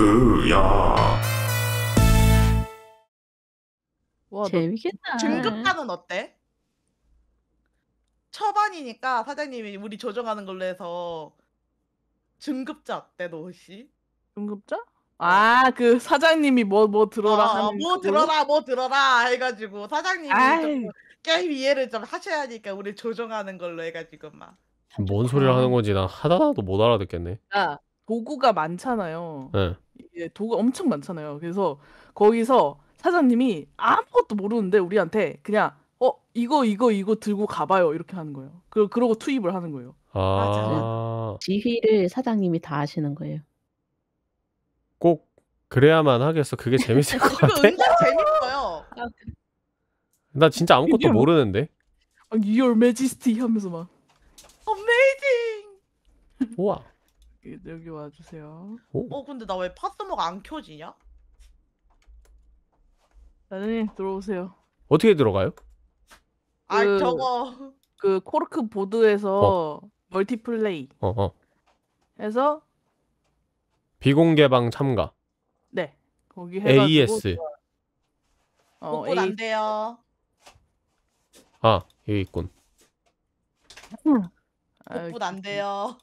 으야. 와, 재밌겠다. 등급가는 어때? 초반이니까 사장님이 우리 조정하는 걸로 해서 등급자 어때 너 혹시? 등급자? 아, 그 사장님이 뭐뭐 뭐 들어라 어, 뭐 들어라 뭐 들어라 해가지고 사장님이 게임 이해를 좀 하셔야니까 우리 조정하는 걸로 해가지고 막. 뭔 소리를 하는 건지 난 하나도 못 알아듣겠네. 야, 아, 도구가 많잖아요. 네. 도구 엄청 많잖아요. 그래서 거기서 사장님이 아무것도 모르는데 우리한테 그냥 어 이거 이거 이거 들고 가봐요 이렇게 하는 거예요. 그 그러고 투입을 하는 거예요. 아, 지휘를 사장님이 다 하시는 거예요. 꼭 그래야만 하겠어. 그게 재밌을 것 같아. 은근 재밌어요. 아, 그 나 진짜 아무것도 리얼. 뭐 모르는데. 막 아, Your Majesty 하면서 막 Amazing. 우와. 여기 와주세요. 오? 어 근데 나 왜 파스모가 안 켜지냐? 나님 들어오세요. 어떻게 들어가요? 아 그- 저거 그 코르크 보드에서 어. 멀티플레이 어, 어. 해서 비공개방 참가. 네 거기 해가지고 AES. 어, 복구 안 A e 돼요. 아, 여기 있군. 아, 복구 안 돼요.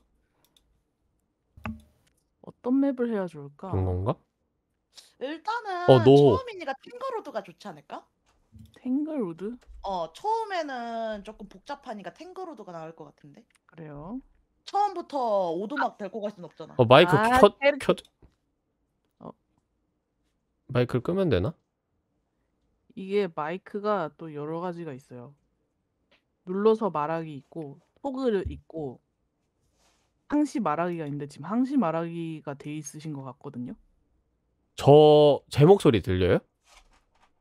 어떤 맵을 해야 좋을까? 그런 건가? 일단은 노호. 어, 처음이니까 탱거로드가 좋지 않을까? 탱글우드? 어, 처음에는 조금 복잡하니까 탱거로드가 나을 것 같은데. 그래요. 처음부터 오두막 데리고 갈순 없잖아. 어, 마이크 아, 켜, 테 켜, 어. 마이크를 끄면 되나? 이게 마이크가 또 여러 가지가 있어요. 눌러서 말하기 있고, 토글 있고, 항시 말하기가 있는데 지금 항시 말하기가 돼 있으신 것 같거든요. 저, 제 목소리 들려요?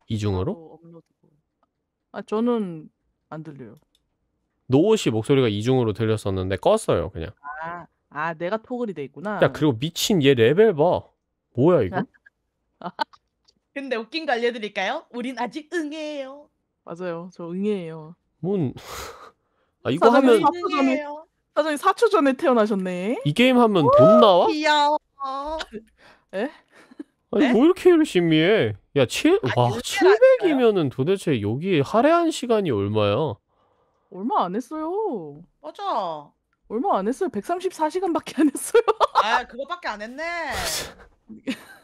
이중으로? 저업로드 아, 저는 안 들려요. 노호 씨 목소리가 이중으로 들렸었는데 껐어요, 그냥. 아, 아, 내가 토글이 돼 있구나. 그리고 미친 얘 레벨 봐. 뭐야, 이거? 근데 웃긴 거 알려드릴까요? 우린 아직 응애예요. 맞아요. 저 응애예요. 뭔, 아, 이거 하면, 응애예요. 사장님 4초 전에 태어나셨네. 이 게임 하면 돈 나와? 귀여워. 에? 아니 네? 뭐 이렇게 열심히 해? 야, 7, 와, 700이면은 도대체 여기에 할애한 시간이 얼마야? 얼마 안 했어요. 맞아. 얼마 안 했어요. 134시간밖에 안 했어요. 아, 그거밖에 안 했네.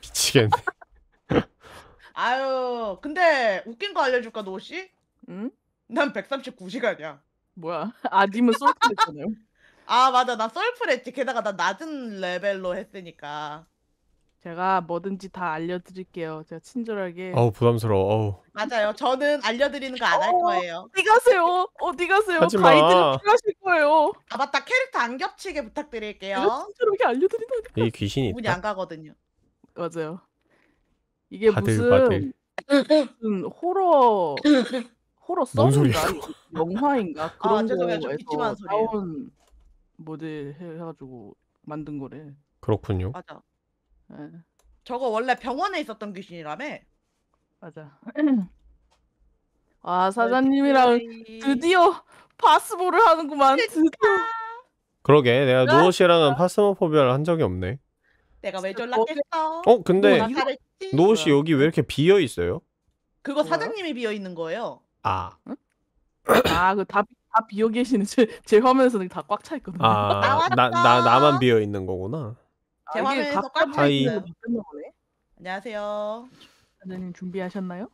미치겠네. 아유, 근데 웃긴 거 알려줄까, 노씨? 응? 난 139시간이야. 뭐야? 아님은 솔직했잖아요. 아 맞아 나 썰풀 했지 게다가 나 낮은 레벨로 했으니까 제가 뭐든지 다 알려드릴게요. 제가 친절하게. 어우 부담스러워. 어우. 맞아요 저는 알려드리는 거 안할 어, 거예요 어디 가세요? 어디 가세요? 가이드를 하실 거예요. 아 맞다 캐릭터 안 겹치게 부탁드릴게요 친절하게 알려드린다니까. 이 귀신이 문이 안 가거든요 맞아요. 이게 바들 무슨 바들. 무슨 호러 호러 썸인가? 영화인가? 아, 그런 아, 거에서 나온 모델 해- 가지고 만든 거래. 그렇군요. 맞아. 예, 저거 원래 병원에 있었던 귀신이라며. 맞아. 아 사장님이랑 드디어 파스모를 하는구만. 드디어. 그러게 내가 누오 씨랑은 파스모포비아를 한 적이 없네. 내가 왜 졸랐겠어? 어 근데 뭐, 노호 씨 여기 왜 이렇게 비어 있어요? 그거 뭐야? 사장님이 비어 있는 거예요. 아 아그 다다 비어 계시는 제, 제화면에서다꽉 차 있거든요. 아, 나 나, 나, 만 비어 있는 거구나. 제 아, 화면에서 꽉차 있어요. 네 안녕하세요. 사장님 준비하셨나요?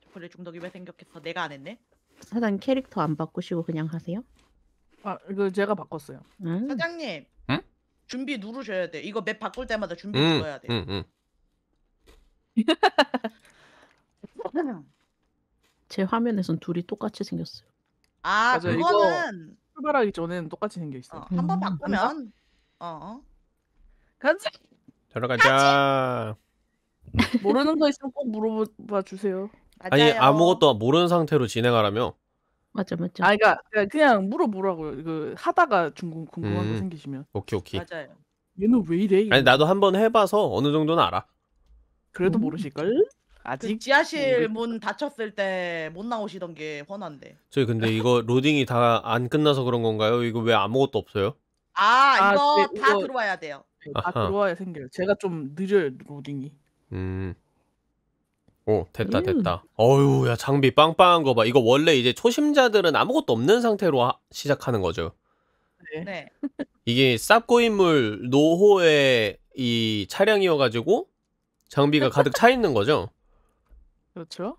초콜릿 중독이 왜 생겼겠어? 내가 안 했네. 사장 캐릭터 안 바꾸시고 그냥 하세요? 아 이거 제가 바꿨어요. 음. 사장님. 응? 준비 누르셔야 돼. 이거 맵 바꿀 때마다 준비 응, 눌러야 돼. 응, 응. 제 화면에선 둘이 똑같이 생겼어요. 아 맞아요. 이거 그거는 출발하기 전엔 똑같이 생겨 있어. 어, 한번 음. 바꾸면 어 간사 들어가자. 모르는 거 있으면 꼭 물어봐 주세요. 아니 아무것도 모르는 상태로 진행하라며. 맞아 맞아. 아 그러니까 그냥 물어보라고요. 그 하다가 중궁 궁금한 거 음. 생기시면. 오케이 오케이. 맞아요. 얘는 왜 이래? 아니 나도 한 번 해봐서 어느 정도는 알아. 그래도 음. 모르실걸? 아직 그 지하실 네. 문 닫혔을 때 못 나오시던 게헌한데 저희 근데 이거 로딩이 다 안 끝나서 그런 건가요? 이거 왜 아무것도 없어요? 아, 아, 이거 네, 다 이거- 들어와야 돼요. 네, 아하. 들어와야 생겨요. 제가 좀느려 로딩이. 음. 오, 됐다, 음. 됐다. 어휴, 야, 장비 빵빵한 거 봐. 이거 원래 이제 초심자들은 아무것도 없는 상태로 하- 시작하는 거죠. 네. 네. 이게 쌉고인물 노호의 이 차량이어가지고 장비가 가득 차 있는 거죠. 그렇죠.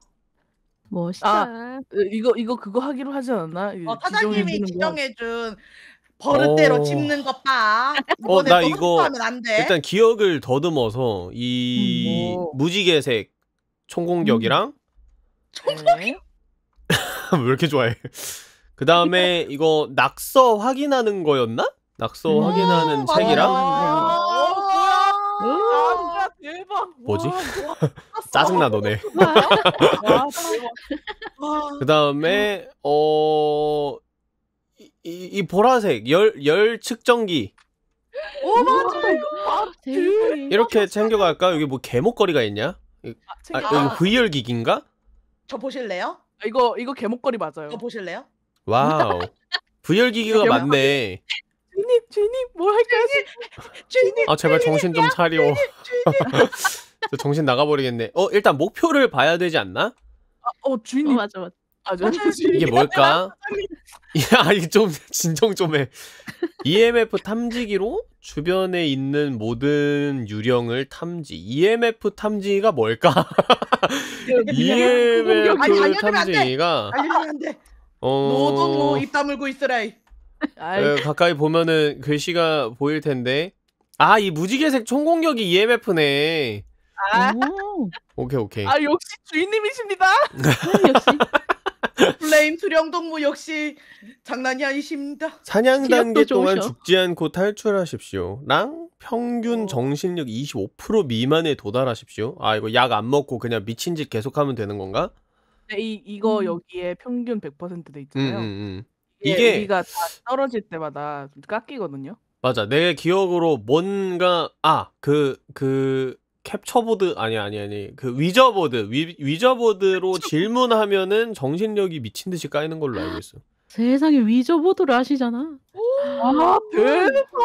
뭐 시장 아, 이거 이거 그거 하기로 하지 않았나? 어, 사장님이 지정해준 버릇대로 어... 짚는 것 봐. 어, 나 이거 일단 기억을 더듬어서 이 음, 뭐. 무지개색 총공격이랑 음. 총공격? 네. 왜 이렇게 좋아해? 그 다음에 이거 낙서 확인하는 거였나? 낙서 음. 확인하는 어, 책이랑 대박. 뭐지? 짜증나 너네. 그 다음에 어. 이, 보라색 열, 열 측정기 오 맞아 이거 봐. 아, 이렇게 챙겨갈까? 여기 뭐 개목걸이가 있냐? 아, 아, 여기 VR 아. 기기인가? 저 보실래요? 아, 이거 이거 개목걸이 맞아요. 저 보실래요? 와우 VR 기기가 맞네 주님 주님 뭐 할까요? 주님 아 제발 정신 좀 차려. 저 정신 나가버리겠네. 어 일단 목표를 봐야 되지 않나? 아, 어 주인님 어, 맞아 맞아. 아, 이게 뭘까? 야, 이게 아, 좀 진정 좀 해. EMF 탐지기로 주변에 있는 모든 유령을 탐지. EMF 탐지기가 뭘까? 네, 네, 네. EMF 탐지기가 안 돼. 안 돼. 어... 너도 뭐입 다물고 있으라이. 예, 가까이 보면은 글씨가 보일 텐데. 아, 이 무지개색 총공격이 EMF네. 아. 오케이, 오케이. 아, 역시 주인님이십니다. 음, 역시. 플레임 수령동무 역시 장난이 아니십니다. 사냥 단계 동안 좋으셔. 죽지 않고 탈출하십시오. 랑 평균 어. 정신력 25% 미만에 도달하십시오. 아, 이거 약 안 먹고 그냥 미친 짓 계속하면 되는 건가? 네, 이, 이거 음. 여기에 평균 100%돼 있잖아요. 음, 음, 음. 이게 우리가 다 떨어질 때마다 깎이거든요. 맞아. 내 기억으로 뭔가 아그그 그 캡처보드 아니 아니 아니 그 위저보드 위, 위저보드로 질문하면은 정신력이 미친 듯이 까이는 걸로 알고 있어. 세상에 위저보드를 아시잖아. 아 대박.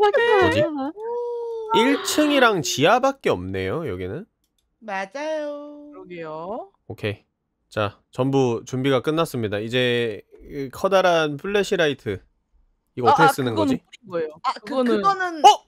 어떡해. 뭐지? 1층이랑 지하밖에 없네요. 여기는. 맞아요. 그러게요. 오케이. 자, 전부 준비가 끝났습니다. 이제 커다란 플래시라이트 이거 어떻게 아, 아, 쓰는 거지? 거예요. 아, 그, 그거는... 그거는 어?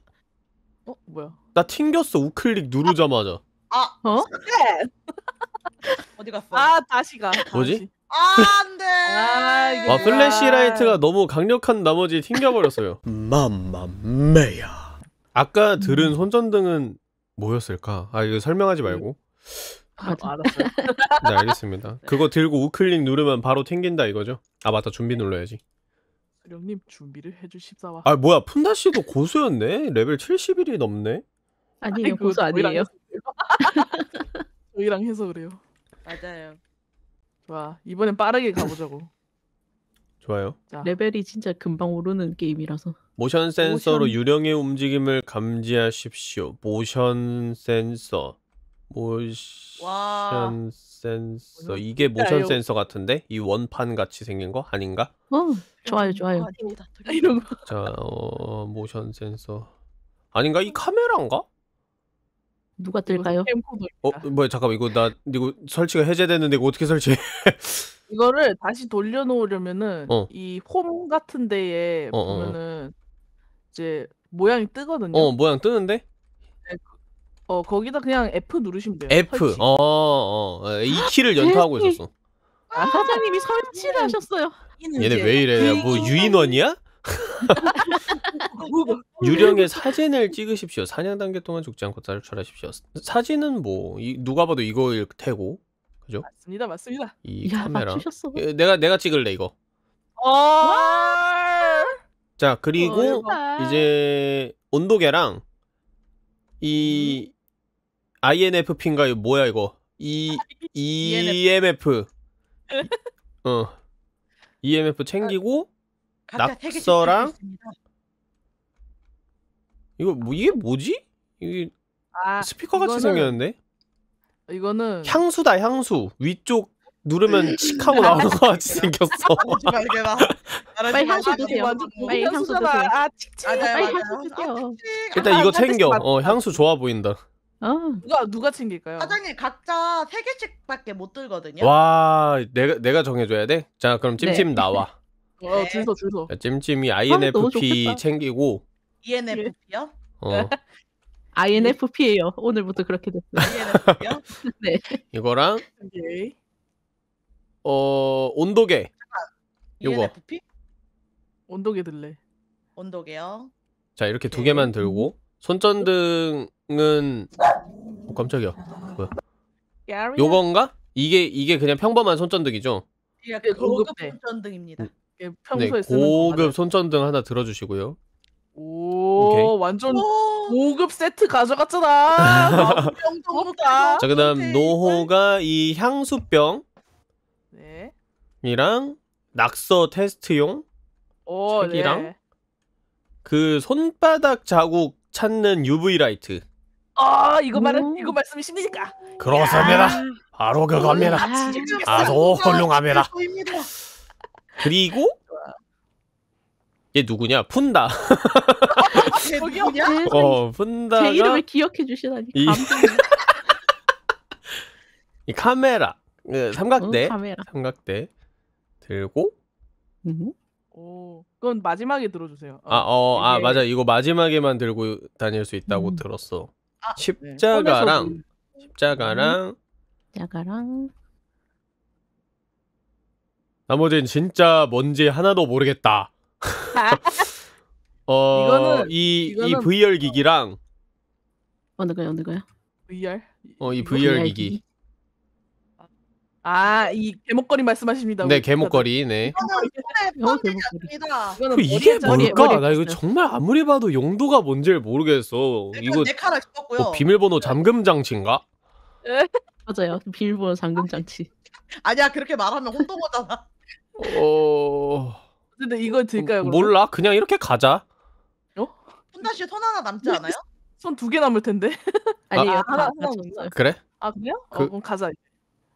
어, 뭐야? 나 튕겼어. 우클릭 누르자마자. 아, 어? 아, 네. 어디 갔어? 아, 다시 가. 다시. 뭐지? 아, 안 돼. 아, 와, 아, 플래시라이트가 너무 강력한 나머지 튕겨버렸어요. 맘마메야. 아까 들은 음. 손전등은 뭐였을까? 아, 이거 설명하지 말고. 아, 알았어요. 네, 알겠습니다. 네. 그거 들고 우클릭 누르면 바로 튕긴다 이거죠? 아, 맞다. 준비 눌러야지. 수령님 준비를 해주십사와. 아, 뭐야. 푼다 씨도 고수였네. 레벨 70일이 넘네. 아니, 아니, 이거 고수 아니에요. 해요 저희랑 해서 그래요. 맞아요. 좋아. 이번엔 빠르게 가보자고. 좋아요. 자, 레벨이 진짜 금방 오르는 게임이라서. 모션 센서로 모션. 유령의 움직임을 감지하십시오. 모션 센서. 모션 와. 센서 이게 모션 아유. 센서 같은데 이 원판 같이 생긴 거 아닌가? 어 좋아요 음, 좋아요 아닙니다. 이런 거. 자 어, 모션 센서 아닌가 이 카메라인가? 누가 뜰까요? 어 뭐야 잠깐 이거 나 이거 설치가 해제됐는데 이거 어떻게 설치 이거를 다시 돌려놓으려면은 어. 이홈 같은 데에 어, 어, 어, 보면은 이제 모양이 뜨거든요. 어 모양 뜨는데? 어 거기다 그냥 F 누르시면 돼요. F. 설치. 어, 어, 어. 이 키를 아, 연타하고 있었어. 아, 사장님이 설치를 하셨어요. 얘네 왜 이래? 그 뭐 유인원이야? 유령의 사진을 찍으십시오. 사냥 단계 동안 죽지 않고 자를 철하십시오. 사진은 뭐 이, 누가 봐도 이거일 테고, 그죠? 맞습니다, 맞습니다. 이 야, 카메라. 맞추셨어. 예, 내가 내가 찍을래 이거. 어~ 자 그리고 대 어, 이제 온도계랑 이 음. INFP인가 이거 뭐야 이거? E EMF. E 어. EMF 챙기고 아, 낙서랑 이거 뭐 이게 뭐지? 이게 아, 스피커 같이 이거는, 생겼는데? 이거는 향수다 향수 위쪽 누르면 칙하고 나오는 거 같이 아, 생겼어. 아, 빨리 향수 드세요. 빨리 향수 드세요. 아, 칙칙. 빨리 향수 드세요. 일단 이거 챙겨. 어, 향수 좋아 보인다. 어. 누가 누가 챙길까요? 사장님 각자 3개씩밖에 못 들거든요. 와, 내가 내가 정해줘야 돼? 자, 그럼 네. 찜찜 네. 나와. 어, 네. 줄서 줄서. 야, 찜찜이 INFP 좋 챙기고, ENFP요? 어, INFP예요. 오늘부터 그렇게 됐어요. ENFP요? 네. 이거랑 오어 온도계 요거. ENFP? 언덕에 들래. 온도계요. 자 이렇게 두 개만 들고 손전등은 어, 깜짝이야. 뭐야? 요건가? 이게 이게 그냥 평범한 손전등이죠. 예, 네, 그 고급 손전등입니다. 음. 예, 네, 평소에 쓰는 고급 손전등 하나 들어주시고요. 오 오케이. 완전 고급 세트 가져갔잖아. 병도자 아, 그다음 노호가 이 향수병이랑 네. 낙서 테스트용 오, 책이랑? 네. 그 손바닥 자국 찾는 UV 라이트. 아 이거 말은 음. 이거 말씀이십니까? 그렇습니다. 바로 그겁니다. 아, 아, 아주 훌륭합니다. 그리고 얘 누구냐? 푼다. 아, 저기요. 네, 어, 푼다가 제 이름을 기억해 주시다니 이... 이 카메라 네, 삼각대 어, 카메라. 삼각대 들고 음. 오, 그건 마지막에 들어주세요. 어, 아, 어, 아, 이게- 맞아. 이거 마지막에만 들고 다닐 수 있다고 음. 들었어. 아, 네. 십자가랑, 손에서 그 십자가랑, 음. 자가랑 나머지는 진짜 뭔지 하나도 모르겠다. 어, 이 이, 이거는- VR 기기랑, 어느 거야 어느 거야? VR? 어, 이 뭐 VR 기기. 아, 이 개목걸이 말씀하십니다. 네, 개목걸이. 네. 아, 이거이게 그 뭘까? 나 이거 정말 아무리 봐도 용도가 뭔지 모르겠어. 이거 뭐 비밀번호 잠금 장치인가? 맞아요. 그 비밀번호 잠금 장치. 아니야, 그렇게 말하면 혼동어잖아. 어. 근데 이걸 들까요? 그 몰라. 그냥 이렇게 가자. 어? 혼다 씨손 하나 남지 않아요? 손 두 개 남을 텐데. 아니, 아, 하나 하나 남았 그래? 아, 그래요? 그... 어, 그럼 가자.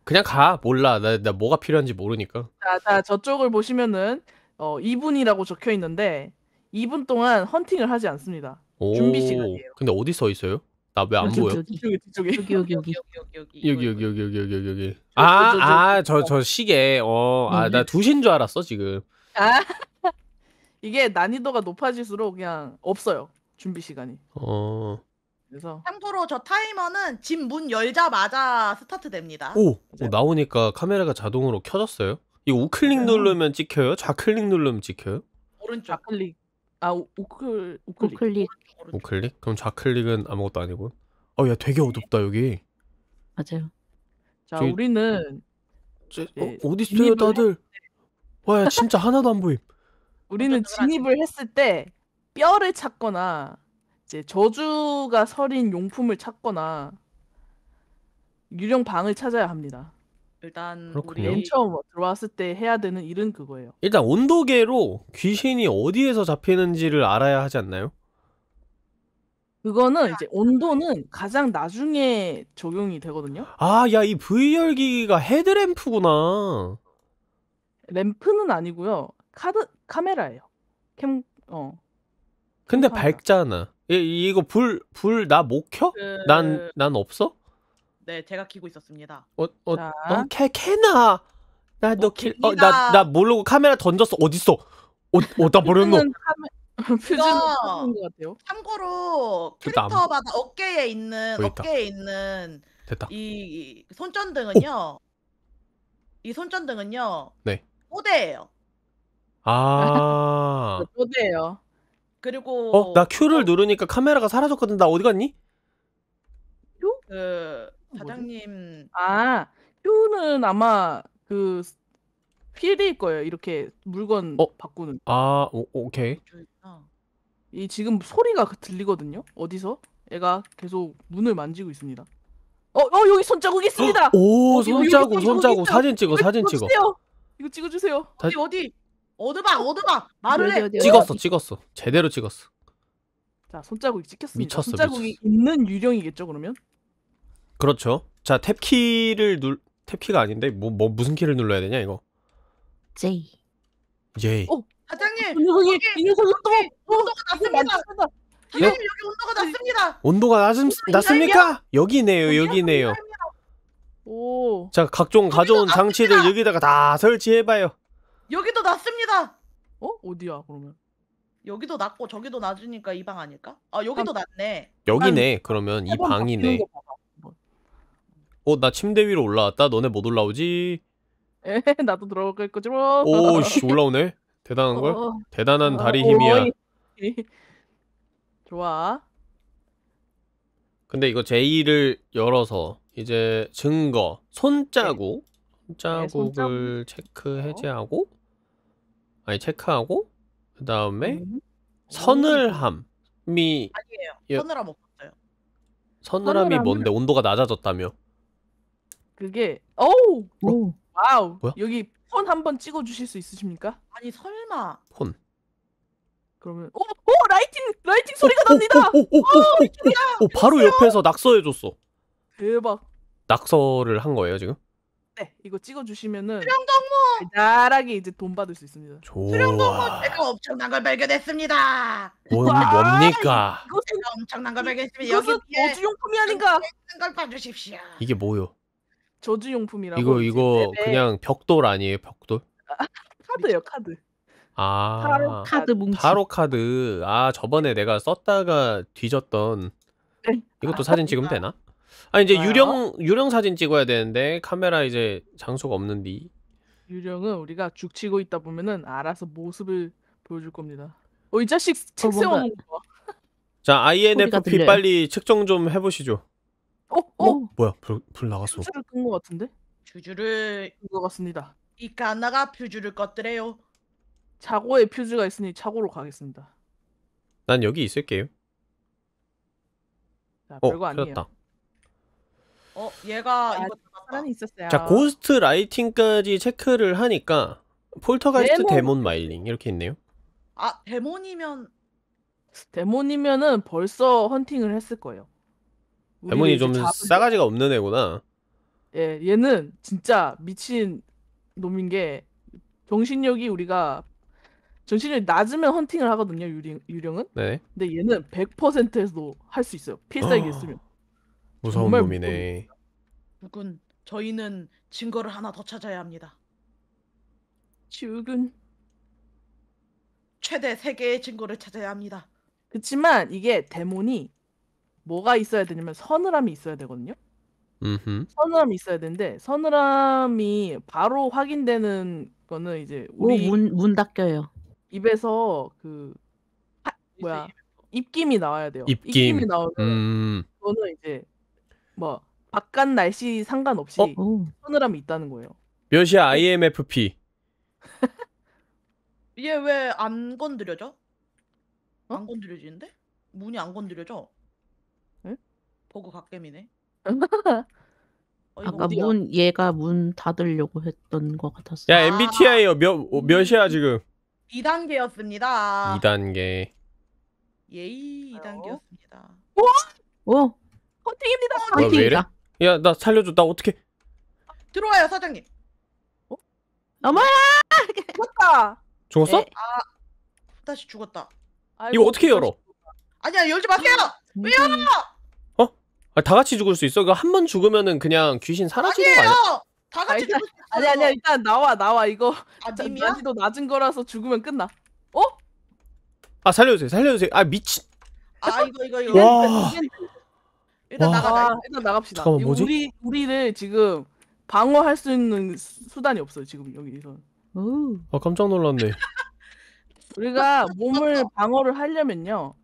그냥 가. 몰라. 나, 나 뭐가 필요한지 모르니까. 자, 자, 저쪽을 보시면은 어, 2분이라고 적혀 있는데 2분 동안 헌팅을 하지 않습니다. 오, 준비 시간이에요. 근데 어디 서 있어요? 나 왜안 아, 보여? 여기, 뒤쪽에 뒤쪽에. 여기 여기 여기 여기 여기 여기 여기 여기 여기 여기 여기 여기. 아, 아, 저, 저 시계. 어, 아, 음. 나2시줄 알았어, 지금. 아. 이게 난이도가 높아질수록 그냥 없어요. 준비 시간이. 어. 그래서 참고로 저 타이머는 집 문 열자마자 스타트됩니다. 오, 오, 어, 나오니까 카메라가 자동으로 켜졌어요. 이거 우클릭 네. 누르면 찍혀요? 좌클릭 누르면 찍혀요? 오른쪽 좌클릭. 아 우- 클 우클릭. 우클릭 오른쪽. 우클릭? 그럼 좌클릭은 아무것도 아니고. 어, 야, 되게 어둡다 여기. 맞아요. 자 저기- 우리는 쟤, 어, 어디 있어요, 진입을 다들? 와, 야, 진짜 하나도 안 보임. 우리는 진입을 했을 때 뼈를 찾거나 이제 저주가 서린 용품을 찾거나 유령 방을 찾아야 합니다. 일단 그렇군요. 우리 맨 처음 뭐 들어왔을 때 해야 되는 일은 그거예요. 일단 온도계로 귀신이 어디에서 잡히는지를 알아야 하지 않나요? 그거는 이제 온도는 가장 나중에 적용이 되거든요. 아, 야, 이 VR 기기가 헤드램프구나. 램프는 아니고요. 카드 카메라예요. 캠 어. 근데 카메라. 밝잖아. 예, 이거 불, 불 나 못 켜? 그- 난, 난 없어? 네, 제가 키고 있었습니다. 어, 어, 자. 어, 캐, 캐나. 나너 어, 어, 나, 나 모르고 카메라 던졌어. 어딨어? 어, 어, 나 버렸노. 퓨즈것 같아요. 참고로 캐릭터마다 어깨에 있는 보 어깨에 있는 됐다. 이, 손전등은요. 이 손전등은요. 네. 꼬대예요. 아, 쪼대예요. 아, 그리고 어? 나 Q를 어. 누르니까 카메라가 사라졌거든. 나 어디 갔니? 요? 그, 그 사장님 아, Q는 아마 그 필드일 거예요. 이렇게 물건 어? 바꾸는. 아, 오, 오케이. 어. 이 지금 소리가 그 들리거든요. 어디서? 얘가 계속 문을 만지고 있습니다. 어, 어 여기 손자국이 있습니다. 오, 어, 여 손자국, 손자국. 사진 찍어, 사진 찍어. 찍어 이거 찍어주세요. 다- 어디 어디 어드바 어드바 말을 해. 찍었어 찍었어 제대로 찍었어 자 손자국이 찍혔습니다. 미쳤어, 손자국이 미쳤어. 있는 유령이겠죠 그러면? 그렇죠 자 탭키를 눌 탭키가 아닌데 뭐, 뭐 무슨 키를 눌러야 되냐 이거 J J 어 사장님 이 녀석이 이녀석 온도가 낮습니다 사장님 어? 여기 온도가 낮습니다 온도가 낮음, 낮습니까? 여기네요 여기네요 오. 자 각종 가져온 장치들 여기다가 다 설치해봐요 여기도 낮습니다. 어? 어디야 그러면? 여기도 낮고 저기도 낮으니까 이 방 아닐까? 아 여기도 낮네. 여기네 그러면 이 방이네. 어나 침대 위로 올라왔다. 너네 못 뭐 올라오지? 에 나도 들어갈 거지 뭐. 오씨 올라오네. 대단한 걸? 어, 대단한 어, 다리 힘이야. 좋아. 근데 이거 제2를 열어서 이제 증거 손자국 네. 네 손자국을 네, 손자국. 체크 해제하고 어? 아니 체크하고 그 다음에 네. 서늘함이 아니에요. 예. 서늘함 없었어요. 서늘함이 뭔데 온도가 낮아졌다며? 그게 어우 오. 와우 뭐야? 여기 폰한번 찍어 주실 수 있으십니까? 아니 설마 폰. 그러면 오, 오 라이팅 라이팅 소리가 납니다. 오, 오, 오, 아, 오, 바로 옆에서 낙서해줬어. 대박. 낙서를 한 거예요 지금? 네, 이거 찍어주시면은 수령동무! 달달하 이제 돈 받을 수 있습니다. 수령동무 제가 엄청난 걸 발견했습니다. 뭐, 뭡니까? 이것 제가 엄청난 걸 발견했습니다. 여기 저주용품이 아닌가? 걸 봐주십시오. 이게 뭐요? 저주용품이라고. 이거 이거 네네. 네. 그냥 벽돌 아니에요? 벽돌? 카드요 카드. 아. 카드 뭉치. 타로 카드. 아, 저번에 내가 썼다가 뒤졌던 네. 이것도 아, 사진 찍으면 되나? 아니 이제 유령 유령 사진 찍어야 되는데 카메라 이제 장소가 없는디. 유령은 우리가 죽치고 있다 보면은 알아서 모습을 보여줄 겁니다. 어이 자식 어, 책 뭔가- 세워놓은 거. 자 INFP 들려 빨리 측정 좀 해보시죠. 어? 어? 어? 뭐야 불, 불 나갔어. 를끈거 같은데? 퓨즈를 끈거 같습니다. 이까 나가 퓨즈를 껐더래요. 자고에 퓨즈가 있으니 자고로 가겠습니다. 난 여기 있을게요. 자어 별거 아니에요. 큰일 다 어, 얘가 아, 사람이 있었어요. 자, 고스트 라이팅까지 체크를 하니까 폴터가이스트 데몬, 데몬 마일링 이렇게 있네요. 아, 데몬이면 데몬이면은 벌써 헌팅을 했을 거예요. 데몬이 좀 잡은... 싸가지가 없는 애구나. 예, 얘는 진짜 미친 놈인 게 정신력이 우리가 정신력이 낮으면 헌팅을 하거든요, 유령, 유령은. 네. 근데 얘는 100%에서도 할 수 있어요. 필살기 어... 쓰면. 무서운 정말 놈이네. 죽은 저희는 증거를 하나 더 찾아야 합니다. 죽은 최대 세 개의 증거를 찾아야 합니다. 그렇지만 이게 데몬이 뭐가 있어야 되냐면 서늘함이 있어야 되거든요. 음흠. 서늘함이 있어야 되는데 서늘함이 바로 확인되는 거는 이제 우리 문문 문 닫혀요. 입에서 그 하, 네, 뭐야 네. 입김이 나와야 돼요. 입김. 이 나오면 음. 그거는 이제 뭐 바깥 날씨 상관없이 어? 서늘함이 있다는 거예요. 몇 시야 IMFP? 얘 왜 안 건드려져? 어? 안 건드려지는데? 문이 안 건드려져? 응? 버그 갓겜이네. 어, 아까 문 얘가 문 닫으려고 했던 것 같았어. 야 MBTI요 몇 음. 몇이야 지금? 2단계였습니다. 2단계. 예이 2단계였습니다. 오! 어? 오! 어? 헌팅입니다. 뭐야, 어, 헌팅. 왜 이래? 야, 나 살려줘. 나 어떻게? 들어와요 사장님. 어머야! 죽었다. 죽었어? 에, 네. 아, 다시 죽었다. 이거 이고 어떻게 열어? 아니야 열지 마세요. 왜 열어? 음. 어? 아, 다 같이 죽을 수 있어? 이거 한 번 죽으면은 그냥 귀신 사라지는 아니야? 아니에다 같이 죽을 수 아니 아니야 일단 나와 나와 이거 아 자, 님이도 낮은 거라서 죽으면 끝나. 어? 아 살려주세요. 살려주세요. 아 미친. 아 이거 이거 이거. 와. 일단 와. 나가 일단 나갑시다. 잠깐만, 뭐지? 우리 우리를 지금 방어할 수 있는 수- 단이 없어요 지금 여기서. 아 깜짝 놀랐네. 우리가 몸을 방어를 하려면요.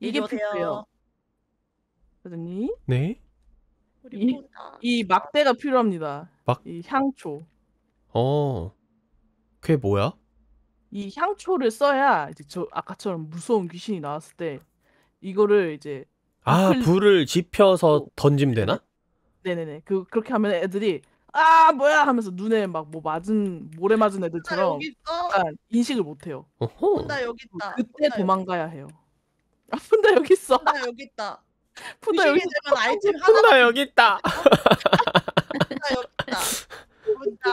이게 필요해요. 선생님. 네? 이- 이 막대가 필요합니다. 막- 이 향초. 어. 그게 뭐야? 이 향초를 써야 이제 저 아까처럼 무서운 귀신이 나왔을 때 이거를 이제 아 불... 을 지펴서 던지면 되나? 네네네. 그 그렇게 하면 애들이 아 뭐야 하면서 눈에 막 뭐 맞은 모래 맞은 애들처럼 약간 인식을 못해요. 어허. 여기 있다. 그때 도망가야 해요. 아 푼다 여기 있어. 나 여기 있다. 푼다 여기 있어. 푼다 여기 있다. 푼다 여기 있다. 푼다.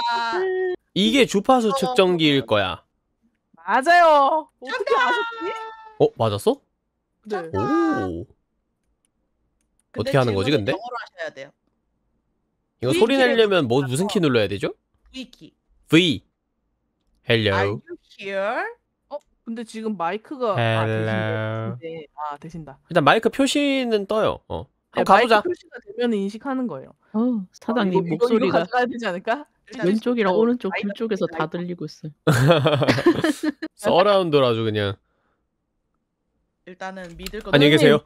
이게 주파수 어, 측정기일 어. 거야. 맞아요. 어떻게 아셨지? 어 맞았어? 네. 오. 어떻게 하는 거지 근데? 영어로 하셔야 돼요. 이거 소리 v 내려면 뭐 무슨 키 눌러야 되죠? V키. V. a r Hello. you here? 어, 근데 지금 마이크가 아, 헬로. 대신데, 아되신다 일단 마이크 표시는 떠요. 어. 한번 어, 네, 가보자. 마이크 표시가 되면 인식하는 거예요. 어, 사장님 이 목소리가 가져가야 되지 않을까? 왼쪽이랑 일 오른쪽 둘 쪽에서 다 들리고 있어요. 서라운드라 아주 그냥. 일단은 믿을 거. 안녕히 계세요.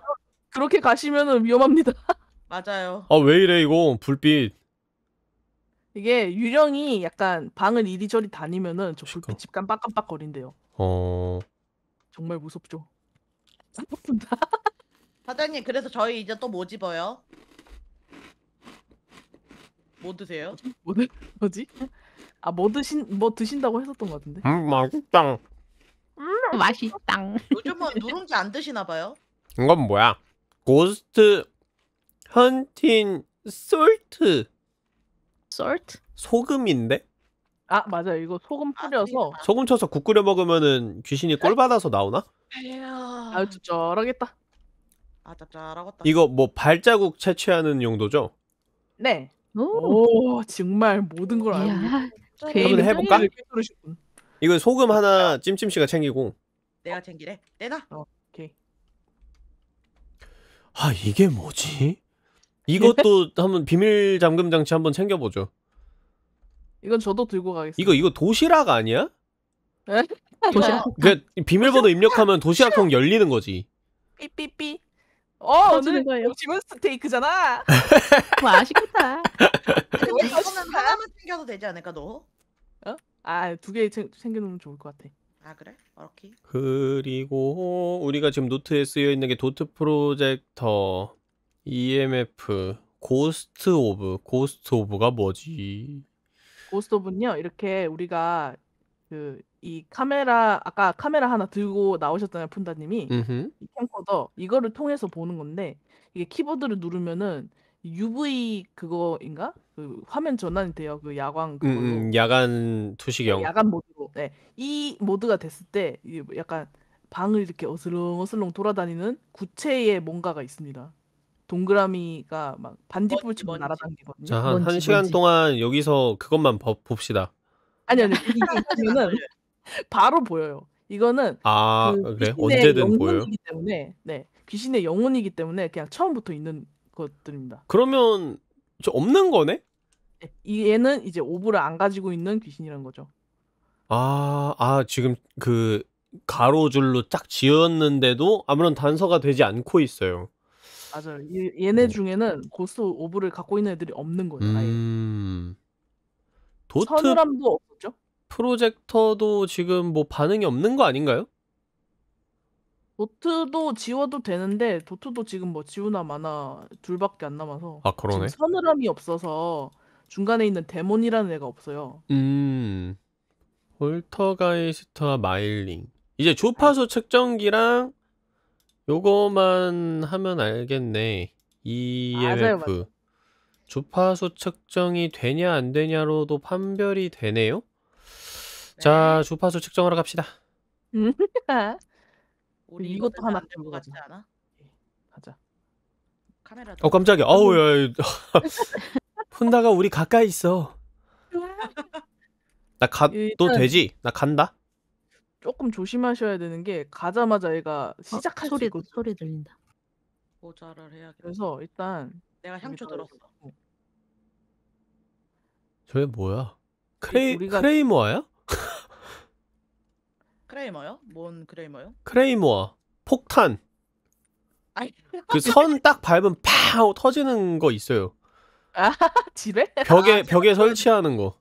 그렇게 가시면은 위험합니다. 맞아요. 아 왜 이래 이거 불빛. 이게 유령이 약간 방을 이리저리 다니면은 저 불빛 집 깜빡깜빡 거린대요. 어. 정말 무섭죠. 아픈다. 사장님 그래서 저희 이제 또 뭐 집어요? 뭐 드세요? 뭐 드, 뭐지? 아 뭐 드신 뭐 드신다고 했었던 것 같은데. 음 맛있당. 음 맛있당. 요즘은 누룽지 안 드시나 봐요? 이건 뭐야? 고스트 헌팅 솔트 솔트? 소금인데? 아 맞아 이거 소금 아, 뿌려서 소금 쳐서 국 끓여 먹으면은 귀신이 꼴 받아서 나오나? 아유 짭짤하겠다 아 짭짤하겠다 이거 뭐 발자국 채취하는 용도죠? 네 오, 오 정말 모든 걸 알고 한번 해볼까? 이거 소금 하나 찜찜씨가 챙기고 내가 챙기래 내놔 어, 오케이 아 이게 뭐지? 이것도 한번 비밀 잠금 장치 한번 챙겨보죠. 이건 저도 들고 가겠습니다. 이거 이거 도시락 아니야? 에? 도시락. 그 비밀번호 입력하면 도시락통 열리는 거지. 삐삐삐. 어 뭐 오늘 터지는 예요오징 뭐 스테이크잖아. 뭐 아쉽겠다. 근데 그거는 하나만 챙겨도 되지 않을까 너? 어? 아두 개 챙겨놓으면 좋을 것 같아. 아 그래? 어키 그리고 우리가 지금 노트에 쓰여 있는 게 도트 프로젝터, EMF, 고스트 오브. 고스트 오브가 뭐지? 고스트 오브는요. 이렇게 우리가 그 이 카메라 아까 카메라 하나 들고 나오셨잖아요 푼다님이 이 캠코더 이거를 통해서 보는 건데 이게 키보드를 누르면은 UV 그거인가? 그 화면 전환이 돼요. 그 야광 그 음, 야간 네, 투시경. 야간 모드로. 네. 이 모드가 됐을 때 약간 방을 이렇게 어슬렁어슬렁 돌아다니는 구체의 뭔가가 있습니다. 동그라미가 막 반딧불 치고 날아다니거든요. 자, 한, 한 시간 뭔지. 동안 여기서 그것만 버, 봅시다. 아니 아니. 이게 있으면 바로 보여요. 이거는 아, 그 그래? 언제든 보여요. 때문에 네. 귀신의 영혼이기 때문에 그냥 처음부터 있는 것들입니다. 그러면 저 없는 거네? 예, 이 얘는 이제 오브를 안 가지고 있는 귀신이란 거죠. 아, 아 지금 그 가로줄로 딱 지었는데도 아무런 단서가 되지 않고 있어요. 맞아요. 얘, 얘네 음. 중에는 고스 오브를 갖고 있는 애들이 없는 거예요. 아예. 음... 도트 서늘함도 없었죠. 프로젝터도 지금 뭐 반응이 없는 거 아닌가요? 도트도 지워도 되는데 도트도 지금 뭐 지우나 마나 둘밖에 안 남아서 아, 그러네. 서늘함이 없어서 중간에 있는 데몬이라는 애가 없어요. 음. 볼터가이스터와 마일링. 이제 주파수 아. 측정기랑 요거만 하면 알겠네. 맞아 EMF. 맞파수 측정이 되냐 안 되냐로도 판별이 되네요. 네. 자, 주파수 측정하러 갑시다. 음. 우리 이것도 하나 하나 들고 가지 않아? 예, 가자. 카메라 어 깜짝이야. 어우 야. 야. 푼다가 우리 가까이 있어. 나가너 되지? 나 간다. 조금 조심하셔야 되는 게 가자마자 얘가 어, 시작할 수 소리 있거 소리 들린다. 모자를 해야겠다. 그래서 일단 내가 향초 들었어. 저게 뭐야? 크레이 크레이머야? 크레이머요? 뭔 크레이머요? 크레이머 폭탄 그 선 딱 밟으면 팍 터지는 거 있어요 아 집에? 벽에 아, 벽에 설치하는 거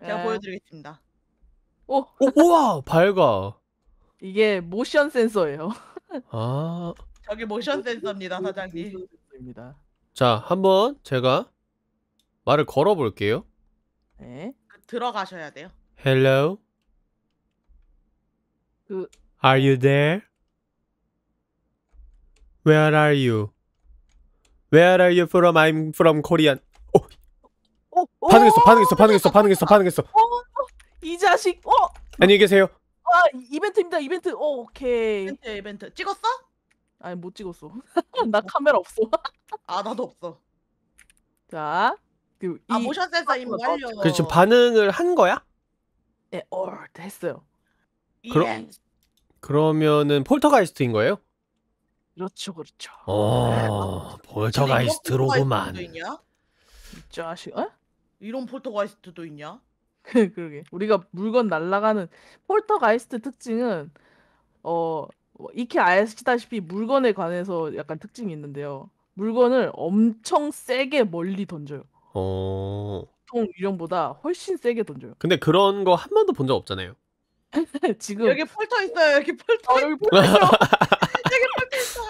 제가 네. 보여드리겠습니다 오! 오 우와 밝아 이게 모션 센서예요 아 저기 모션 센서입니다 사장님 자 한번 제가 말을 걸어볼게요 네 그 들어가셔야 돼요 헬로 그 Are you there? Where are you? Where are you from? I'm from Korean. 어. 어, 어 반응했어, 반응했어, 어, 반응했어, 반응했어, 어, 반응했어. 어, 이 자식. 어. 안녕히 계세요. 아 이벤트입니다. 이벤트. 어 오케이. 이벤트 이벤트 찍었어? 아니 못 찍었어. 나 카메라 없어. 아 나도 없어. 자. 그, 아 모션 센서 이완 완료. 그 지금 반응을 한 거야? 네, 어, 했어요. 그러, 예. 그러면은 폴터가이스트인 거예요? 그렇죠, 그렇죠. 어, 네, 뭐 폴터가이스트로구만. 진짜 어? 이런 폴터가이스트도 있냐? 그, 러게 우리가 물건 날라가는 폴터가이스트 특징은 어 뭐 익히 아시다시피 물건에 관해서 약간 특징이 있는데요. 물건을 엄청 세게 멀리 던져요. 어. 보통 유령보다 훨씬 세게 던져요. 근데 그런 거 한 번도 본 적 없잖아요. 지금 여기 펼쳐 있어요. 여기 펼쳐. 아, 여기 펼쳐. 여기 펼쳐 있어.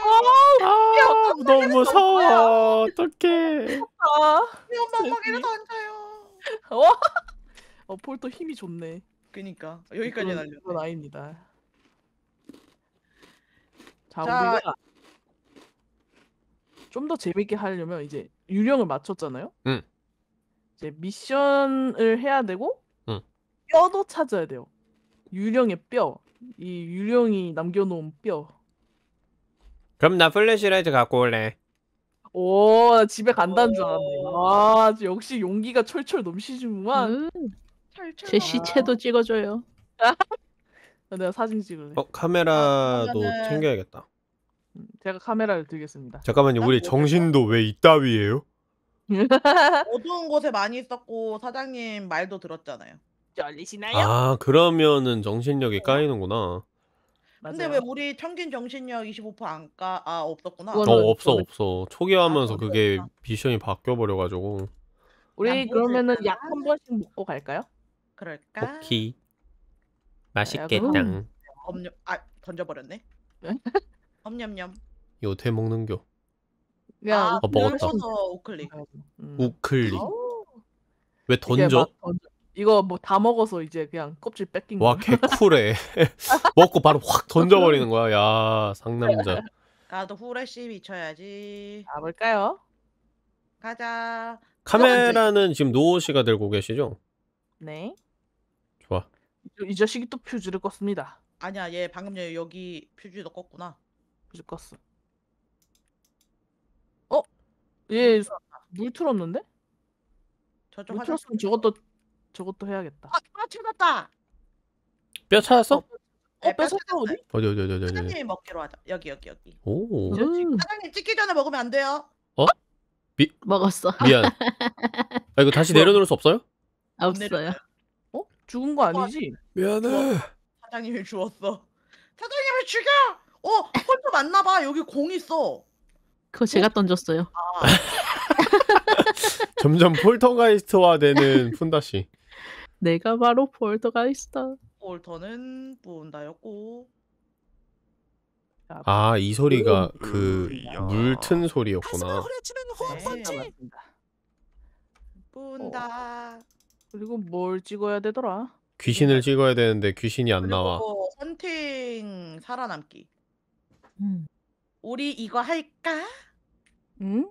아, 너무 무서워. 어떡해. 아, 연막막이를 던져요. 어? 어, 폴더 힘이 좋네. 그니까 여기까지 날려. 그건 아닙니다. 자, 자 우리가 좀 더 재밌게 하려면 이제 유령을 맞췄잖아요. 응. 이제 미션을 해야 되고 응. 뼈도 찾아야 돼요. 유령의 뼈. 이 유령이 남겨놓은 뼈. 그럼 나 플래시라이트 갖고 올래. 오, 집에 간다는 줄 알았네. 와, 역시 용기가 철철 넘치지만. 음, 제 시체도 찍어줘요. 아, 내가 사진 찍을래. 어, 카메라도 아, 챙겨야겠다. 음, 제가 카메라를 들겠습니다. 잠깐만요, 우리 정신도 왜 이따위예요? 어두운 곳에 많이 있었고 사장님 말도 들었잖아요. 떨리시나요? 아, 그러면은 정신력이 네. 까이는구나. 근데 왜 우리 평균 정신력 25%안 까? 아 없었구나. 어, 없어, 없어. 초기화하면서 아, 그게 미션이 바뀌어버려가지고. 우리 그러면은 약 한 번씩 먹고 갈까요? 그럴까? 오키. 맛있겠당. 아, 엄념 아 던져버렸네. 엄념념. 요태 먹는겨. 그아 어, 먹었다. 우클릭. 음. 우클릭. 어. 왜 던져? 던져. 이거 뭐 다 먹어서 이제 그냥 껍질 뺏긴 거. 야와 개쿨해. 먹고 바로 확 던져버리는 거야. 야 상남자. 나도 후레쉬 미쳐야지. 가볼까요? 가자. 카메라는 지금 노호 씨가 들고 계시죠? 네. 좋아. 이, 이 자식이 또 퓨즈를 껐습니다. 아니야 얘 방금 전에 여기 퓨즈도 껐구나. 퓨즈 껐어. 어? 얘물 음. 틀었는데? 저쪽 물화 틀었으면 저것도 저것도 해야겠다. 아, 뼈 찾았다. 뼈 찾았어? 어. 네, 어, 뼈찾았어 어디 어디 어디 어디. 어디. 사장님이 먹기로 하자. 여기 여기 여기. 오. 음. 사장님 찍기 전에 먹으면 안 돼요. 어? 먹었어. 미안. 아 이거 다시 내려놓을 수 없어요? 없어요. 어? 죽은 거 아니지? 미안해. 어? 사장님이 주웠어. 사장님을 죽여. 어, 홀도 맞나 봐. 여기 공 있어. 그거 제가 던졌어요. 아. 점점 폴터가이스트화 되는 푼다 씨. 내가 바로 폴터가이스트 볼터는 무다였고 아, 이 뭐, 소리가 음, 그물튼 음, 소리였구나. 네. 본다. 어. 그리고 뭘 찍어야 되더라? 귀신을 찍어야 되는데 귀신이 안 나와. 그리 선택 그 살아남기. 음. 우리 이거 할까? 응?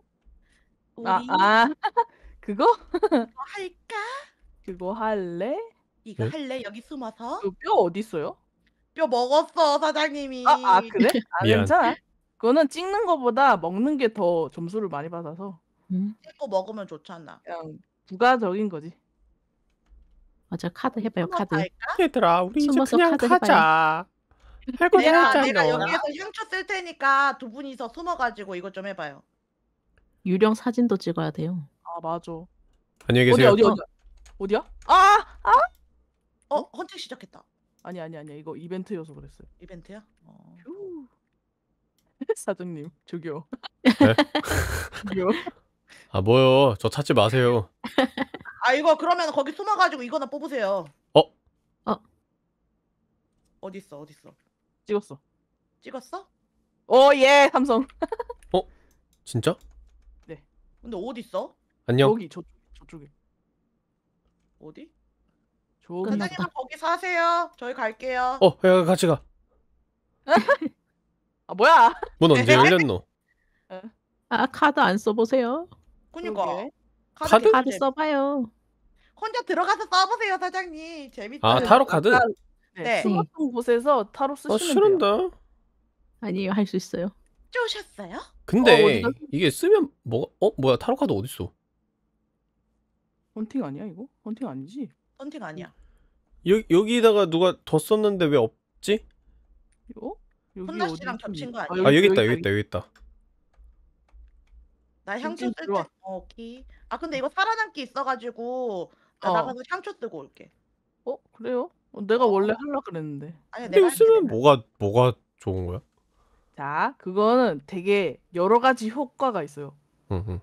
우리 아, 아. 그거 할까? 이거 그 뭐 할래? 이거 네? 할래? 여기 숨어서? 이뼈 그 어디 있어요? 뼈 먹었어 사장님이. 아, 아 그래? 아, 미안. 괜찮아. 그거는 찍는 거보다 먹는 게 더 점수를 많이 받아서 음. 찍고 먹으면 좋잖아. 그냥 부가적인 거지. 맞아 카드 어, 해봐요 숨어 카드. 얘들아 우리 이제 숨어서 그냥 카드 가자. 할거 내가 내가 잖아 여기에서 향초 쓸 테니까 두 분이서 숨어가지고 이거좀 해봐요. 유령 사진도 찍어야 돼요. 아 맞아. 안녕히 계세요. 어디 어디. 어. 어디야? 아! 아! 어, 어? 헌팅 시작했다. 아니 아니 아니 이거 이벤트여서 그랬어요. 이벤트야? 어. 휴. 사장님 저기 네? 저기아 뭐요? 저 찾지 마세요. 아 이거 그러면 거기 숨어가지고 이거나 뽑으세요. 어? 어. 어딨어 어딨어. 찍었어. 찍었어? 오예 어, 삼성. 어? 진짜? 네. 근데 어딨어? 안녕. 여기 저 저쪽에. 어디? 조장님은 거기서 세요 저희 갈게요. 어, 야, 같이 가. 아 뭐야? 문 언제 열렸노? 어. 아 카드 안 써보세요. 그니까 카드? 카드 네. 써봐요. 혼자 들어가서 써보세요 사장님. 재밌다. 아, 타로 카드? 아, 네. 네. 숨었던 곳에서 타로 아, 쓰시면 돼요. 싫은데. 아니요 할 수 있어요. 쪼셨어요? 근데 어, 이게 쓰면 뭐, 어, 뭐야, 타로카드 어딨어? 헌팅 아니야 이거? 헌팅 아니지? 헌팅 아니야. 여, 여기다가 누가 뒀었는데 왜 없지? 어? 혼나 씨랑 겹친 거 아, 아니야? 아 여기 있다 여기 있다 여기 있다 나 향초 쓸들어 때. 오케이. 어, 아 근데 이거 살아남기 있어가지고 나 어. 나가서 향초 뜨고 올게. 어 그래요? 어, 내가 어. 원래 하려 그랬는데. 아니 근 내가 이거 쓰면 뭐가 뭐가 좋은 거야? 자 그거는 되게 여러 가지 효과가 있어요. 응응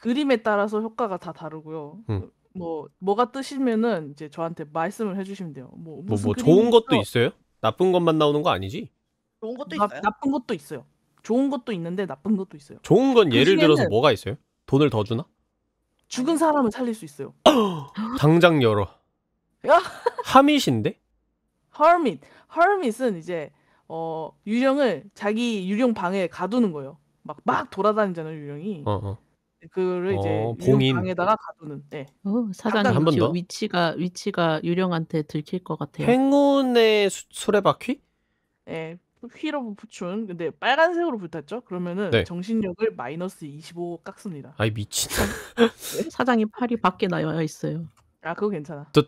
그림에 따라서 효과가 다 다르고요. 음. 뭐 뭐가 뜨시면은 이제 저한테 말씀을 해주시면 돼요. 뭐, 뭐 무슨 뭐그 좋은 것도 있어? 요 나쁜 것만 나오는 거 아니지? 좋은 것도 나, 있어요? 나쁜 것도 있어요. 좋은 것도 있는데 나쁜 것도 있어요. 좋은 건 그 예를 들어서 뭐가 있어요? 돈을 더 주나? 죽은 사람을 살릴 수 있어요. 당장 열어. 하밋인데? Hermit, 은 이제 어 유령을 자기 유령 방에 가두는 거예요. 막 막 돌아다니잖아요 유령이. 어, 어. 그를 어, 이제 봉인. 방에다가 가두는. 네. 어, 사장님 한번 더? 위치가 위치가 유령한테 들킬 것 같아요. 행운의 수, 수레바퀴? 네. 휘로 붙은 근데 빨간색으로 붙었죠? 그러면은 네. 정신력을 마이너스 25 깎습니다. 아이 미친. 네. 사장님 팔이 밖에 나와 있어요. 아 그거 괜찮아. The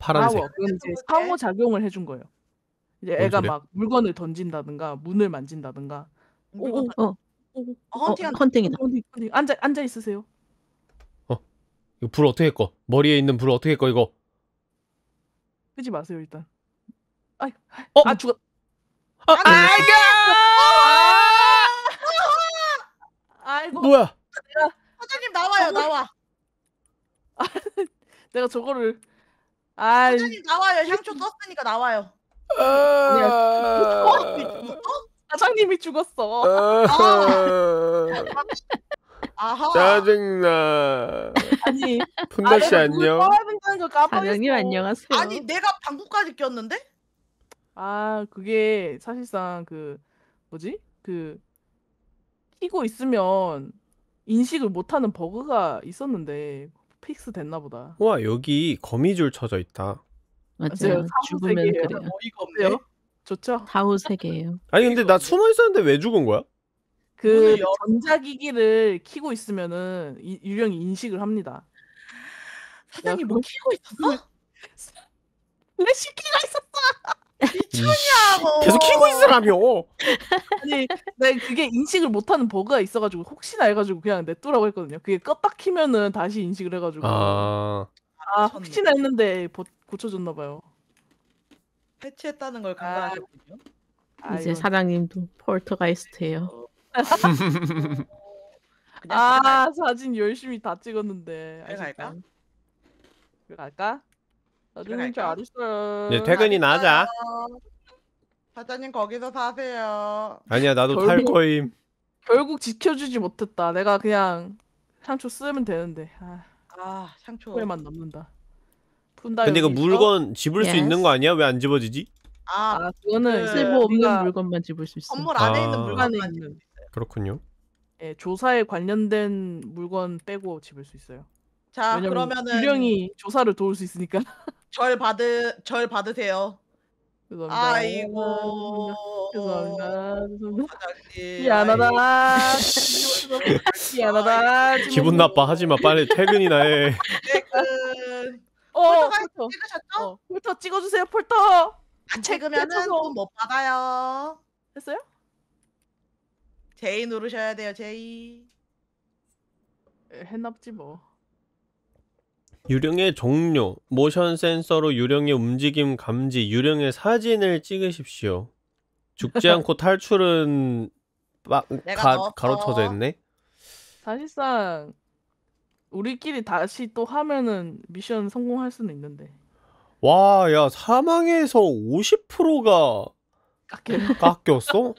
파란색. 타워. 그건 이제 상호 작용을 해준 거예요. 이제 애가 소리야? 막 물건을 던진다든가 문을 만진다든가. 오, 오, 어, 어, 어. 오, 어, 어, 헌팅한다. 헌팅이다. 어팅 어디. 네, 네. 앉아, 앉아 있으세요. 어, 이거 불 어떻게 꺼? 머리에 있는 불 어떻게 꺼, 이거? 끄지 마세요, 일단. 아이, 어? 아, 죽어 아, 아 네. 아이고! 아! 아이고. 뭐야? 내가 사장님 나와요, 저 나와. 아, 내가 저거를 아, 사장님 나와요. 향초 떴으니까 나와요. 아... 어? 사장님이 죽었어. 아. 아. 아하. 짜증나. 아니. 푼다 씨 아, 안녕. 사장님 안녕하세요. 아니 내가 방구까지 꼈는데? 아 그게 사실상 그 뭐지 그 끼고 있으면 인식을 못하는 버그가 있었는데 픽스 됐나 보다. 와 여기 거미줄 쳐져 있다. 맞아요. 죽으면 그래요. 어이가 없네요. 좋죠? 다우 세 개예요. 아니 근데 나 숨어 있었는데 왜 죽은 거야? 그, 그 전자기기를 키고 있으면은 유령이 인식을 합니다. 사장님 뭐 키고 있었어? 플시키가 어? 있었어. 미쳤냐고. 계속 키고 있으라며. 아니, 네, 그게 인식을 못하는 버그가 있어가지고 혹시나 해가지고 그냥 냅두라고 했거든요. 그게 껐다 키면은 다시 인식을 해가지고 아, 아, 혹시나 했는데 고쳐줬나 봐요. 해체했다는 걸 아. 감당하셨군요. 아, 이제 아이고. 사장님도 폴터가이스트예요. 어. 아 사진 열심히 다 찍었는데. 갈까? 갈까? 나중에 잘 알았어요. 이제 퇴근이나 자 사장님 거기서 사세요. 아니야 나도 탈 거임. 결국 지켜주지 못했다. 내가 그냥 상초 쓰면 되는데 아, 아 상초 후회만 남는다. 근데 이거 있어? 물건 집을 수 있는 거 아니야? 왜 안 집어지지? 아 아, 그 그거는 그 쓸모 없는 그러니까 물건만 집을 수 있어. 건물 안에 아. 있는 물건만 안에 있는. 그렇군요. 예, 조사에 관련된 물건 빼고 집을 수 있어요. 자 그러면은 유령이 조사를 도울 수 있으니까. 절 받으 절 받으세요. 죄송합니다. 아이고 죄송합니다. 미안하다. 미안하다. 기분 나빠 하지마 빨리 퇴근이나 해. 퇴근. 폴터가 어, 폴터. 그렇죠. 찍으셨죠? 어, 폴터 찍어주세요 폴터. 안 아, 찍으면은 돈못 받아요. 했어요 제이 누르셔야 돼요 제이. 에, 해납지 뭐. 유령의 종료, 모션 센서로 유령의 움직임 감지, 유령의 사진을 찍으십시오. 죽지 않고 탈출은 막 가, 가로쳐져 있네. 사실상 우리끼리 다시 또 하면은 미션 성공할 수는 있는데. 와, 야, 사망에서 50%가 깎여 깎였어?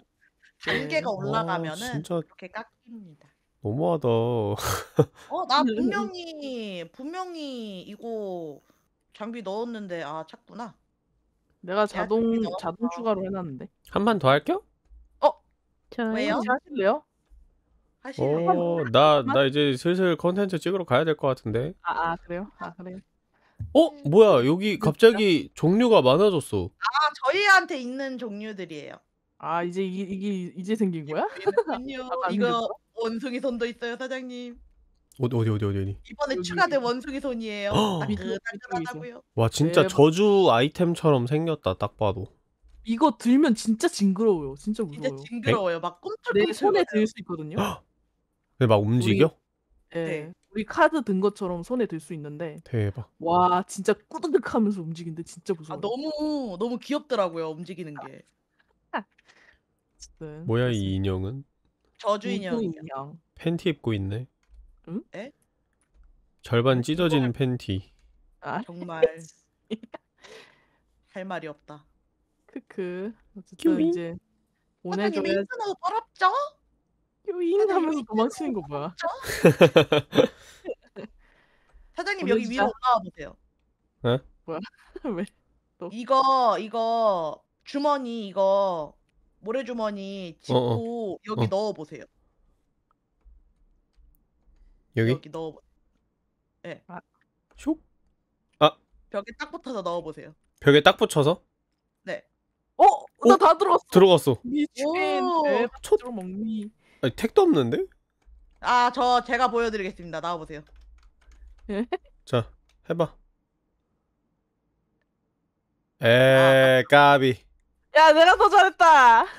단계가 네. 올라가면은 진짜 그렇게 깎입니다. 너무하다. 어, 나 분명히 분명히 이거 장비 넣었는데 아, 찼구나. 내가 자동 자동 추가로 해놨는데. 한판더 할게요? 어? 왜요? 하실래요? 하시네. 어, 나, 나 이제 슬슬 컨텐츠 찍으러 가야 될 것 같은데. 아, 아, 그래요? 아, 그래요? 어? 음, 뭐야, 여기 음, 갑자기 종류가 많아졌어. 아, 저희한테 있는 종류들이에요. 아 이제 이게, 이게 이제 생긴 거야? 종류 아, 이거 원숭이 손도 있어요, 사장님. 어디, 어디, 어디, 어디, 이번에 여기. 추가된 원숭이 손이에요. 따끈따끈하고요 아, 와, 진짜 대박. 네, 저주 아이템처럼 생겼다, 딱 봐도. 이거 들면 진짜 징그러워요. 진짜 무서워요. 징그러워요. 막 꿈틀꿈틀. 내 손에 들 수 있거든요. 근막 움직여? 우리, 네. 네. 우리 카드 든 것처럼 손에 들 수 있는데 대박. 와 진짜 꾸득하면서 움직이는데 진짜 아, 무서워. 아, 너무 너무 귀엽더라고요 움직이는 게. 네, 뭐야 이 인형은? 저주 인형. 팬티 입고 있네. 응? 에? 절반 아, 찢어진 팬티. 아 정말 할 말이 없다. 크크. 어쨌든 이제 보내줘야. 선생님 죠 요잉 하면서 도망치는 거 뭐야? 사장님 여기 위로 진 올라와 보세요. 뭐야? 왜? 이거 이거 주머니 이거 모래주머니 어, 어. 짚고 여기 어. 넣어 보세요. 여기? 여기 넣어. 예. 네. 아. 쇽? 아. 벽에 딱 붙어서 넣어 보세요. 벽에 딱 붙여서? 네. 어, 나 다 들어갔어. 들어갔어. 미친. 초 먹니? 아니 택도 없는데? 아, 저 제가 보여드리겠습니다. 나와보세요. 예? 자, 해봐. 에 아, 까비. 야, 내가 더 잘했다. 나도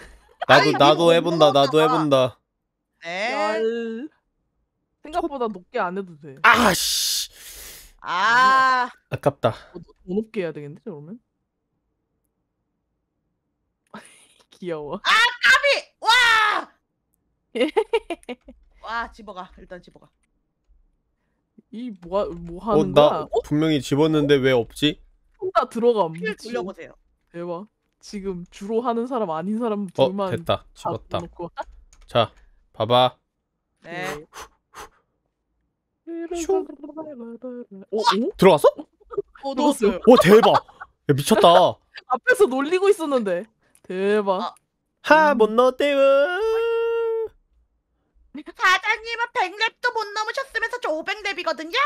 아니, 나도 이거 해본다. 나도 넘어갔다. 해본다. 네. 열. 생각보다 높게 안 해도 돼. 아씨. 아, 아깝다. 더, 어, 더 높게 해야 되겠는데 그러면? 귀여워. 아, 와! 와 집어가 일단 집어가 이뭐뭐 뭐, 뭐 어, 하는 어, 거야? 분명히 집었는데 왜 없지? 혼자 들어감. 필 돌려보세요. 대박. 지금 주로 하는 사람 아닌 사람 어, 둘만 어, 됐다. 집었다. 자, 봐봐. 네. 네. 슝. 어, 어, 들어갔어? 어, 넣었어요. 오, 대박. 야, 미쳤다. 앞에서 놀리고 있었는데. 대박. 아. 하, 못넣대요 사장님은 100렙도 못 넘으셨으면서 저 500렙이거든요?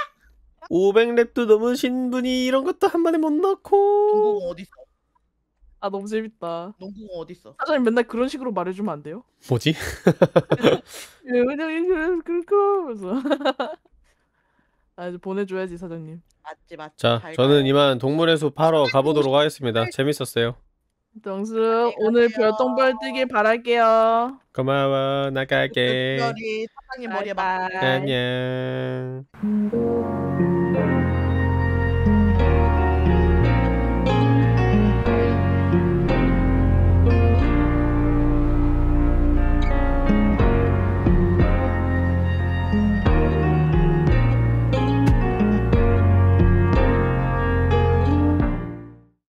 500렙도 넘으신 분이 이런 것도 한 번에 못 넣고 농공 어딨어? 아 너무 재밌다. 농구공 어딨어? 사장님 맨날 그런 식으로 말해주면 안 돼요? 뭐지? 왜냐면 그러면서 아 이제 보내줘야지 사장님. 맞지 맞지. 자, 저는 가요. 이만 동물의 숲 파러 가보도록 하겠습니다. 네. 재밌었어요. 정수 오늘 별똥별 뜨길 바랄게요. 고마워 나갈게. 특별 사장님 머리에 맞 안녕.